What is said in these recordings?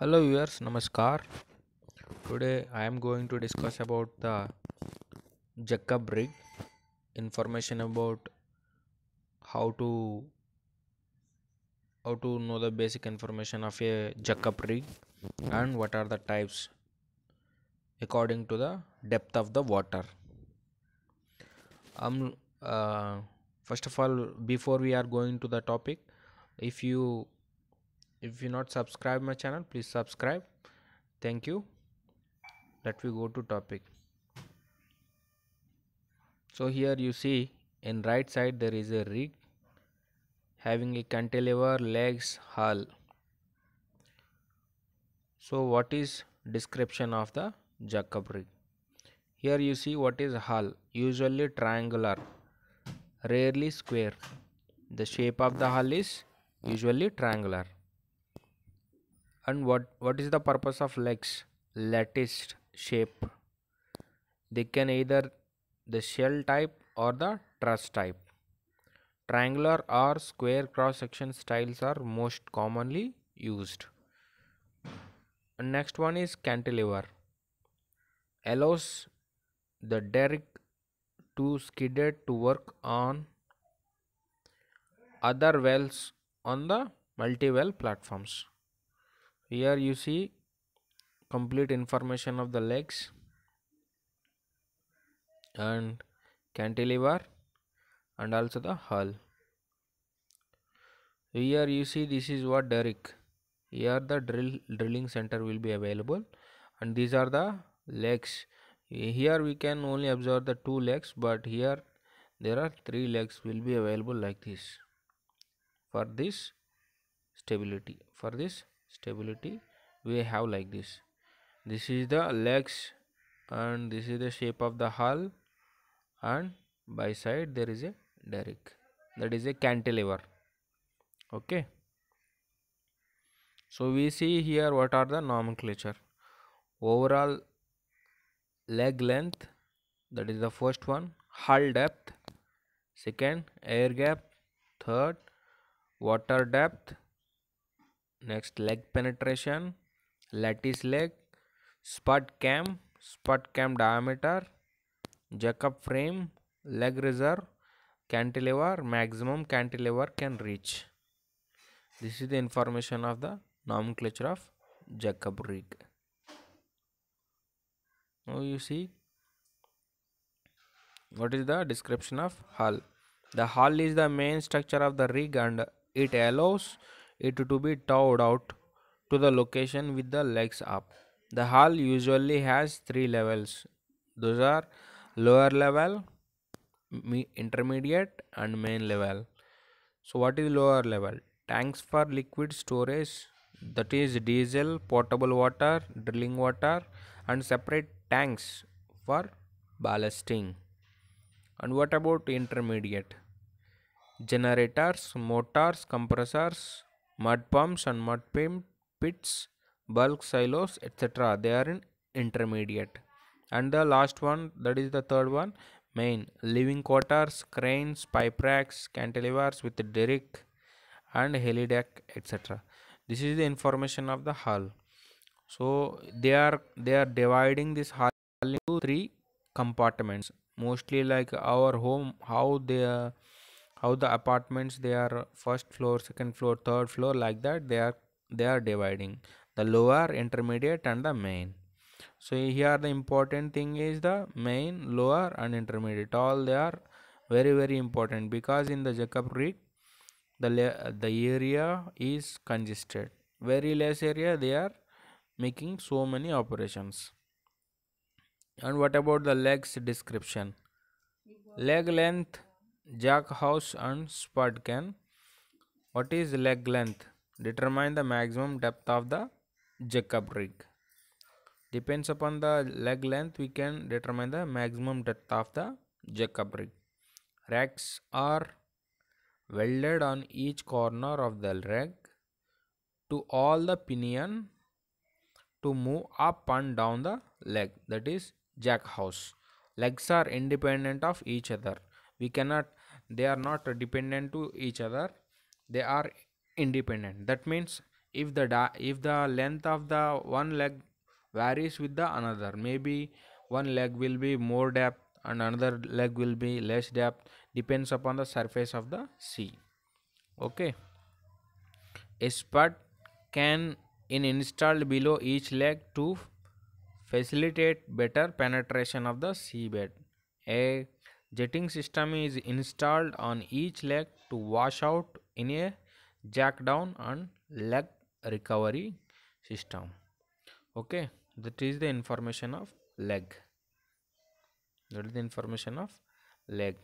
hello viewers namaskar today i am going to discuss about the jacob rig information about how to how to know the basic information of a jacob rig and what are the types according to the depth of the water um uh, first of all before we are going to the topic if you if you not subscribe my channel please subscribe thank you let we go to topic so here you see in right side there is a rig having a cantilever legs hull so what is description of the jacob rig here you see what is hull usually triangular rarely square the shape of the hull is usually triangular and what what is the purpose of legs lattice shape they can either the shell type or the truss type triangular or square cross section styles are most commonly used and next one is cantilever allows the derrick to skidded to work on other wells on the multi-well platforms here you see complete information of the legs and cantilever and also the hull here you see this is what derrick here the drill drilling center will be available and these are the legs here we can only observe the two legs but here there are three legs will be available like this for this stability for this stability we have like this this is the legs and this is the shape of the hull and by side there is a derrick that is a cantilever okay so we see here what are the nomenclature overall leg length that is the first one hull depth second air gap third water depth next leg penetration lattice leg spud cam spud cam diameter jacob frame leg reserve cantilever maximum cantilever can reach this is the information of the nomenclature of jacob rig now you see what is the description of hull the hull is the main structure of the rig and it allows it to be towed out to the location with the legs up. The hull usually has three levels. Those are lower level, intermediate and main level. So what is lower level? Tanks for liquid storage that is diesel, potable water, drilling water and separate tanks for ballasting. And what about intermediate? Generators, motors, compressors, mud pumps and mud pits, bulk silos, etc. They are in intermediate. And the last one, that is the third one, main living quarters, cranes, pipe racks, cantilevers with derrick and helideck, etc. This is the information of the hull. So they are they are dividing this hull into three compartments, mostly like our home, how they. are? how the apartments they are uh, first floor second floor third floor like that they are they are dividing the lower intermediate and the main so here the important thing is the main lower and intermediate all they are very very important because in the jacob creek the the area is congested very less area they are making so many operations and what about the legs description leg length Jack house and can. What is leg length? Determine the maximum depth of the up rig. Depends upon the leg length, we can determine the maximum depth of the up rig. Racks are welded on each corner of the rig to all the pinion to move up and down the leg that is jack house. Legs are independent of each other we cannot they are not dependent to each other they are independent that means if the if the length of the one leg varies with the another maybe one leg will be more depth and another leg will be less depth depends upon the surface of the sea okay a spud can in installed below each leg to facilitate better penetration of the seabed a Jetting system is installed on each leg to wash out in a jack down and leg recovery system. Okay, that is the information of leg. That is the information of leg.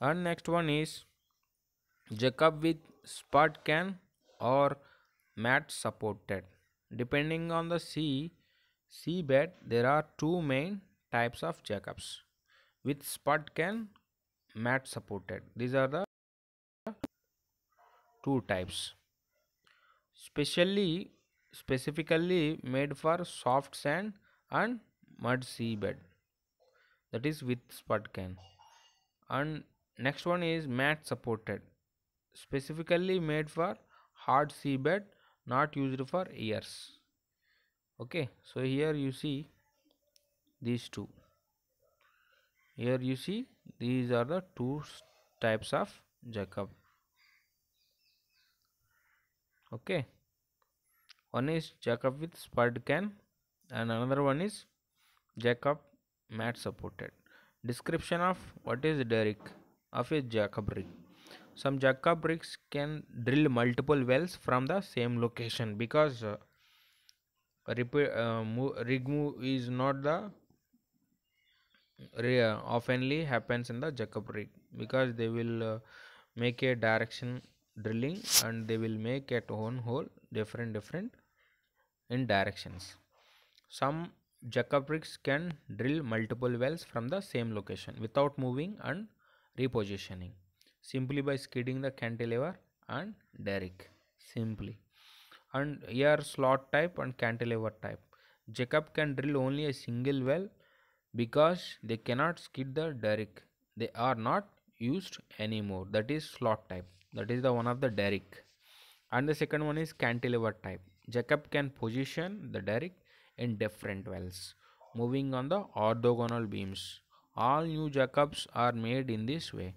And next one is jackup with spot can or mat supported. Depending on the sea seabed, there are two main types of jackups. With spot can mat supported these are the two types specially specifically made for soft sand and mud seabed that is with spot can and next one is mat supported specifically made for hard seabed not used for years okay so here you see these two here you see these are the two types of jacob okay one is jacob with spud can and another one is jacob mat supported description of what is derrick of a jacob rig some jacob rigs can drill multiple wells from the same location because uh, repair, uh, rig move is not the oftenly happens in the jacob rig because they will uh, make a direction drilling and they will make at one hole different different in directions some jacob rigs can drill multiple wells from the same location without moving and repositioning simply by skidding the cantilever and derrick simply and here slot type and cantilever type jacob can drill only a single well because they cannot skid the derrick they are not used anymore that is slot type that is the one of the derrick and the second one is cantilever type jacob can position the derrick in different wells moving on the orthogonal beams all new jacobs are made in this way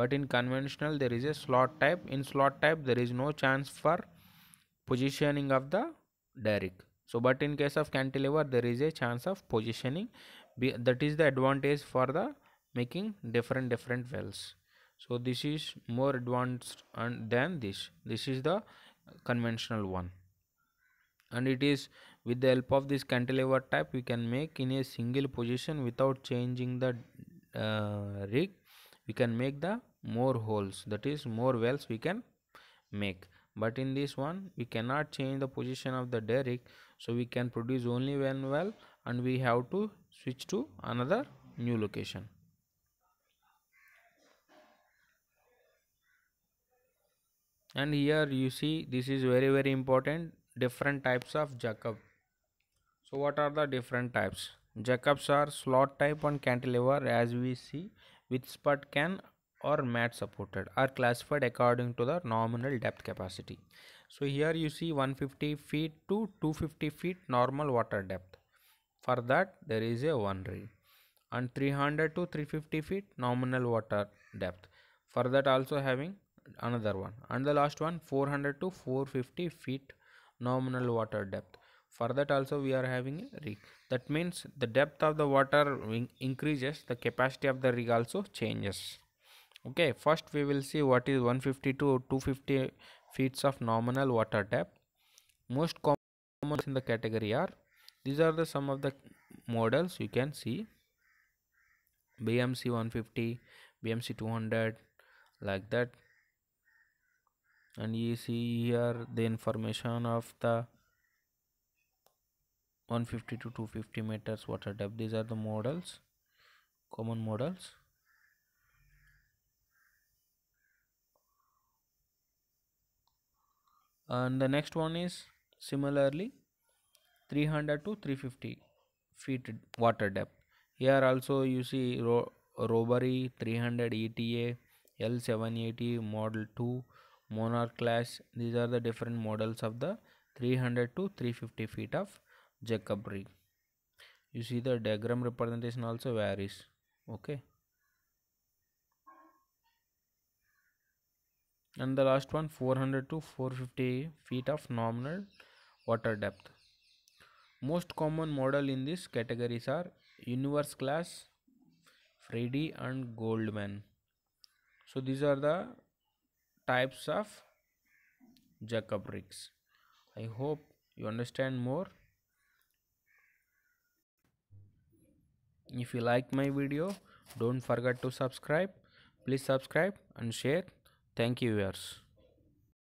but in conventional there is a slot type in slot type there is no chance for positioning of the derrick so but in case of cantilever there is a chance of positioning that is the advantage for the making different different wells so this is more advanced and than this this is the conventional one and it is with the help of this cantilever type we can make in a single position without changing the uh, rig we can make the more holes that is more wells we can make but in this one we cannot change the position of the derrick so we can produce only one well and we have to switch to another new location and here you see this is very very important different types of jackup. so what are the different types jacobs are slot type on cantilever as we see with spud can or mat supported are classified according to the nominal depth capacity so here you see 150 feet to 250 feet normal water depth for that there is a one ring and 300 to 350 feet nominal water depth for that also having another one and the last one 400 to 450 feet nominal water depth for that also we are having a rig that means the depth of the water increases the capacity of the rig also changes okay first we will see what is 150 to 250 feet of nominal water depth most common in the category are these are the some of the models you can see BMC 150 BMC 200 like that and you see here the information of the 150 to 250 meters water depth these are the models common models and the next one is similarly 300 to 350 feet water depth here also you see ro robbery 300 eta l780 model 2 monarch class these are the different models of the 300 to 350 feet of jacob rig you see the diagram representation also varies okay and the last one 400 to 450 feet of nominal water depth most common model in this categories are Universe Class, Freddy and Goldman. So these are the types of Jacob rigs. I hope you understand more. If you like my video, don't forget to subscribe. Please subscribe and share. Thank you viewers.